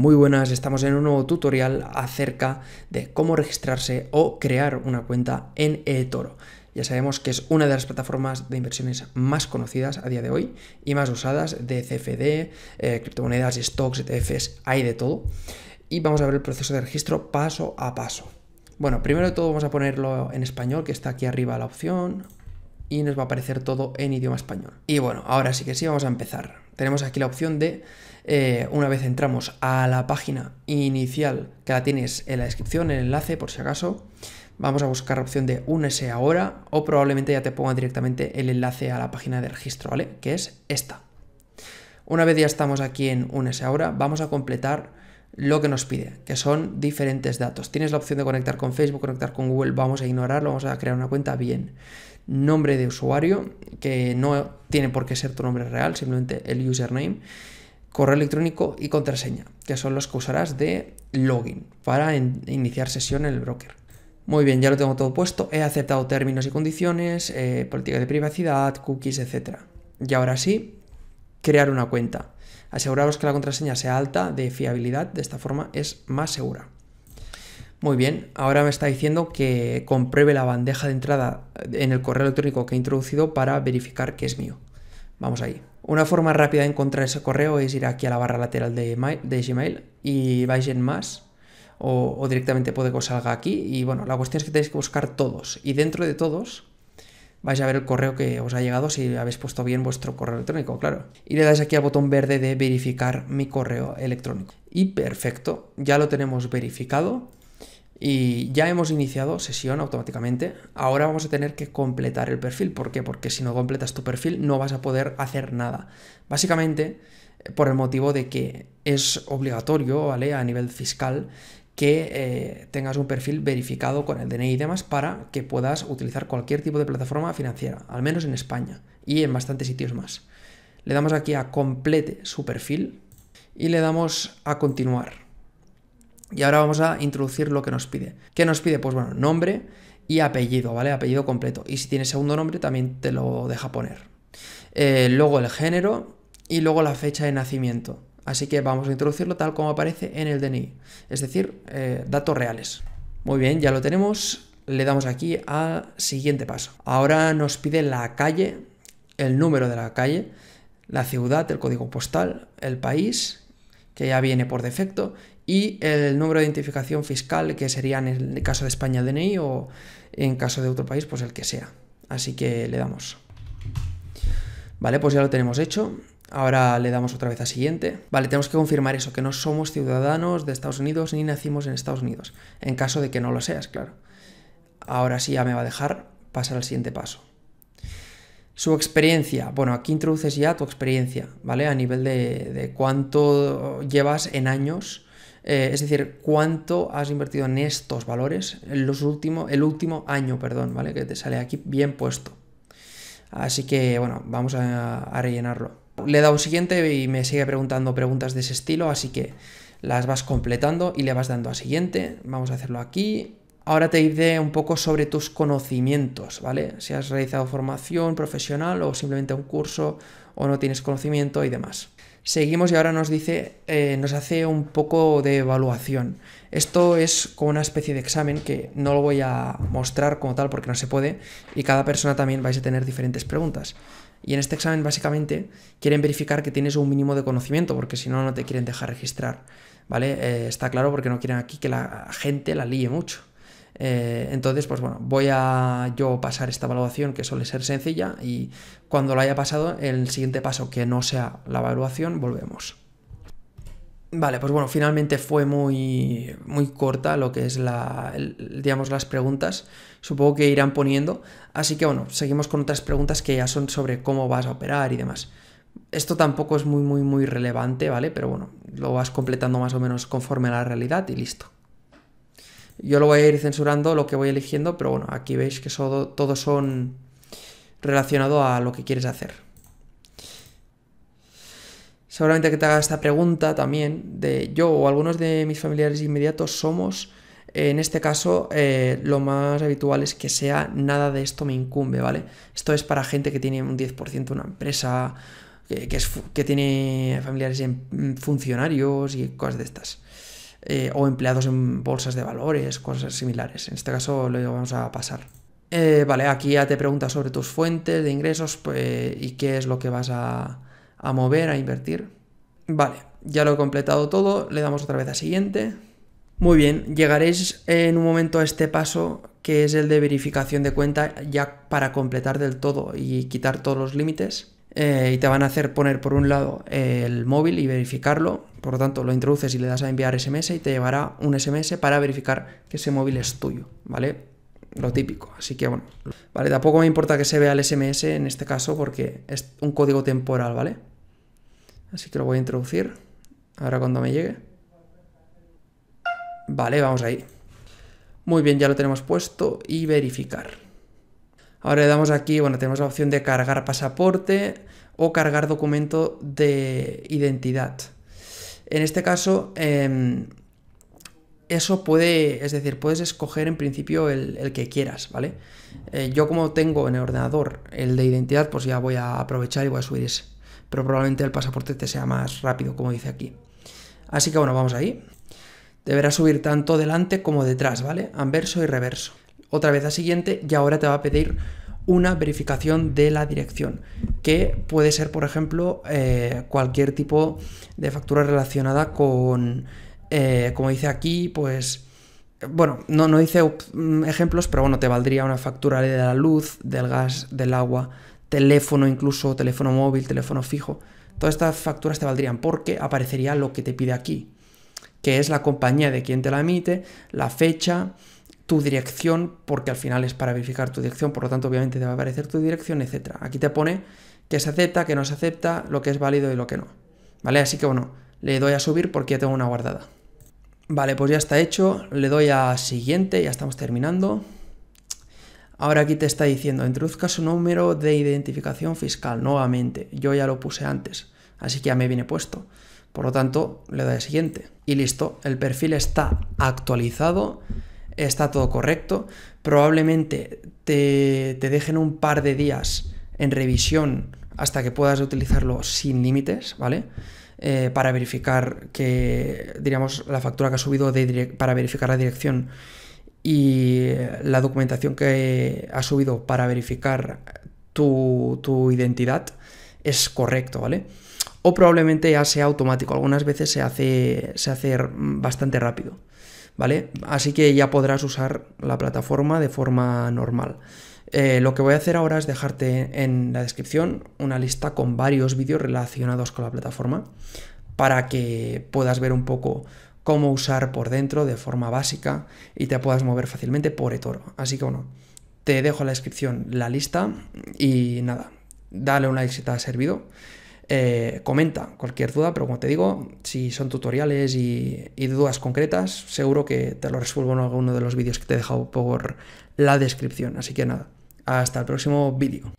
Muy buenas, estamos en un nuevo tutorial acerca de cómo registrarse o crear una cuenta en eToro. Ya sabemos que es una de las plataformas de inversiones más conocidas a día de hoy y más usadas de CFD, eh, criptomonedas, stocks, ETFs, hay de todo. Y vamos a ver el proceso de registro paso a paso. Bueno, primero de todo vamos a ponerlo en español, que está aquí arriba la opción, y nos va a aparecer todo en idioma español. Y bueno, ahora sí que sí, vamos a empezar. Tenemos aquí la opción de, eh, una vez entramos a la página inicial, que la tienes en la descripción, en el enlace por si acaso, vamos a buscar la opción de únese ahora o probablemente ya te ponga directamente el enlace a la página de registro, ¿vale? Que es esta. Una vez ya estamos aquí en únese ahora, vamos a completar lo que nos pide, que son diferentes datos. Tienes la opción de conectar con Facebook, conectar con Google, vamos a ignorarlo, vamos a crear una cuenta bien. Nombre de usuario, que no tiene por qué ser tu nombre real, simplemente el username, correo electrónico y contraseña, que son los que usarás de login para iniciar sesión en el broker. Muy bien, ya lo tengo todo puesto, he aceptado términos y condiciones, eh, política de privacidad, cookies, etc. Y ahora sí, crear una cuenta. Aseguraros que la contraseña sea alta de fiabilidad, de esta forma es más segura. Muy bien, ahora me está diciendo que compruebe la bandeja de entrada en el correo electrónico que he introducido para verificar que es mío. Vamos ahí. Una forma rápida de encontrar ese correo es ir aquí a la barra lateral de, de Gmail y vais en más o, o, directamente puede que os salga aquí. Y bueno, la cuestión es que tenéis que buscar todos y dentro de todos vais a ver el correo que os ha llegado si habéis puesto bien vuestro correo electrónico, claro. Y le dais aquí al botón verde de verificar mi correo electrónico. Y perfecto, ya lo tenemos verificado y ya hemos iniciado sesión automáticamente. Ahora vamos a tener que completar el perfil. ¿Por qué? Porque si no completas tu perfil no vas a poder hacer nada. Básicamente eh, por el motivo de que es obligatorio, ¿vale? A nivel fiscal que eh, tengas un perfil verificado con el DNI y demás para que puedas utilizar cualquier tipo de plataforma financiera, al menos en España y en bastantes sitios más. Le damos aquí a complete su perfil y le damos a continuar. Y ahora vamos a introducir lo que nos pide. ¿Qué nos pide? Pues bueno, nombre y apellido, ¿vale? Apellido completo. Y si tienes segundo nombre también te lo deja poner. Eh, luego el género y luego la fecha de nacimiento. Así que vamos a introducirlo tal como aparece en el DNI, es decir, eh, datos reales. Muy bien, ya lo tenemos. Le damos aquí al siguiente paso. Ahora nos pide la calle, el número de la calle, la ciudad, el código postal, el país, que ya viene por defecto, y el número de identificación fiscal, que sería en el caso de España el DNI o en caso de otro país, pues el que sea. Así que le damos. Vale, pues ya lo tenemos hecho. Ahora le damos otra vez a siguiente. Vale, tenemos que confirmar eso, que no somos ciudadanos de Estados Unidos ni nacimos en Estados Unidos, en caso de que no lo seas, claro. Ahora sí ya me va a dejar pasar al siguiente paso. Su experiencia. Bueno, aquí introduces ya tu experiencia, ¿vale? A nivel de, cuánto llevas en años, eh, es decir, cuánto has invertido en estos valores en los último, el último año, perdón, ¿vale? Que te sale aquí bien puesto. Así que, bueno, vamos a rellenarlo le he dado siguiente y me sigue preguntando preguntas de ese estilo, así que las vas completando y le vas dando a siguiente. Vamos a hacerlo aquí. Ahora te diré un poco sobre tus conocimientos, ¿vale? Si has realizado formación profesional o simplemente un curso o no tienes conocimiento y demás. Seguimos y ahora nos dice, eh, nos hace un poco de evaluación. Esto es como una especie de examen que no lo voy a mostrar como tal porque no se puede y cada persona también vais a tener diferentes preguntas. Y en este examen básicamente quieren verificar que tienes un mínimo de conocimiento, porque si no, no te quieren dejar registrar. ¿Vale? Eh, está claro porque no quieren aquí que la gente la líe mucho. Eh, entonces, pues bueno, voy a yo pasar esta evaluación que suele ser sencilla y cuando la haya pasado, el siguiente paso que no sea la evaluación, volvemos. Vale, pues bueno, finalmente fue muy, muy corta lo que es la, digamos, las preguntas. Supongo que irán poniendo. Así que bueno, seguimos con otras preguntas que ya son sobre cómo vas a operar y demás. Esto tampoco es muy, muy, muy relevante, ¿vale? Pero bueno, lo vas completando más o menos conforme a la realidad y listo. Yo lo voy a ir censurando, lo que voy eligiendo, pero bueno, aquí veis que todo, son relacionado a lo que quieres hacer seguramente que te haga esta pregunta también de yo o algunos de mis familiares inmediatos somos, en este caso eh, lo más habitual es que sea nada de esto me incumbe, ¿vale? Esto es para gente que tiene un 10% una empresa, que, es, que tiene familiares en mm, funcionarios y cosas de estas. Eh, o empleados en bolsas de valores, cosas similares. En este caso lo vamos a pasar. Eh, vale, aquí ya te pregunta sobre tus fuentes de ingresos pues, y qué es lo que vas a, a mover, a invertir. Vale, ya lo he completado todo, le damos otra vez a siguiente. Muy bien, llegaréis en un momento a este paso que es el de verificación de cuenta ya para completar del todo y quitar todos los límites. Eh, y te van a hacer poner por un lado el móvil y verificarlo. Por lo tanto, lo introduces y le das a enviar SMS y te llevará un SMS para verificar que ese móvil es tuyo, ¿vale? Lo típico. Así que bueno, vale, tampoco me importa que se vea el SMS en este caso porque es un código temporal, ¿vale? Así que lo voy a introducir. Ahora cuando me llegue. Vale, vamos ahí. Muy bien, ya lo tenemos puesto y verificar. Ahora le damos aquí, bueno, tenemos la opción de cargar pasaporte o cargar documento de identidad. En este caso, em, eso puede, es decir, puedes escoger en principio el, que quieras, ¿vale? Eh, yo como tengo en el ordenador el de identidad, pues ya voy a aprovechar y voy a subir ese pero probablemente el pasaporte te sea más rápido, como dice aquí. Así que bueno, vamos ahí. Deberás subir tanto delante como detrás, ¿vale? Anverso y reverso. Otra vez a siguiente y ahora te va a pedir una verificación de la dirección, que puede ser, por ejemplo, eh, cualquier tipo de factura relacionada con, eh, como dice aquí, pues, bueno, no, no dice mm, ejemplos, pero bueno, te valdría una factura de la luz, del gas, del agua, teléfono incluso, teléfono móvil, teléfono fijo, todas estas facturas te valdrían porque aparecería lo que te pide aquí, que es la compañía de quien te la emite, la fecha, tu dirección, porque al final es para verificar tu dirección, por lo tanto obviamente te va a aparecer tu dirección, etc. Aquí te pone que se acepta, que no se acepta, lo que es válido y lo que no. ¿Vale? Así que bueno, le doy a subir porque ya tengo una guardada. Vale, pues ya está hecho, le doy a siguiente, ya estamos terminando. Ahora aquí te está diciendo, introduzca su número de identificación fiscal nuevamente. Yo ya lo puse antes, así que ya me viene puesto. Por lo tanto, le doy a siguiente. Y listo, el perfil está actualizado, está todo correcto. Probablemente te, dejen un par de días en revisión hasta que puedas utilizarlo sin límites, ¿vale? Eh, para verificar que, diríamos, la factura que ha subido para verificar la dirección y la documentación que has subido para verificar tu, identidad es correcto, ¿vale? O probablemente ya sea automático, algunas veces se hace, se hace bastante rápido, ¿vale? Así que ya podrás usar la plataforma de forma normal. Eh, lo que voy a hacer ahora es dejarte en la descripción una lista con varios vídeos relacionados con la plataforma para que puedas ver un poco cómo usar por dentro de forma básica y te puedas mover fácilmente por eToro. Así que bueno, te dejo en la descripción la lista y nada, dale un like si te ha servido. Eh, comenta cualquier duda, pero como te digo, si son tutoriales y, y, dudas concretas, seguro que te lo resuelvo en alguno de los vídeos que te he dejado por la descripción. Así que nada, hasta el próximo vídeo.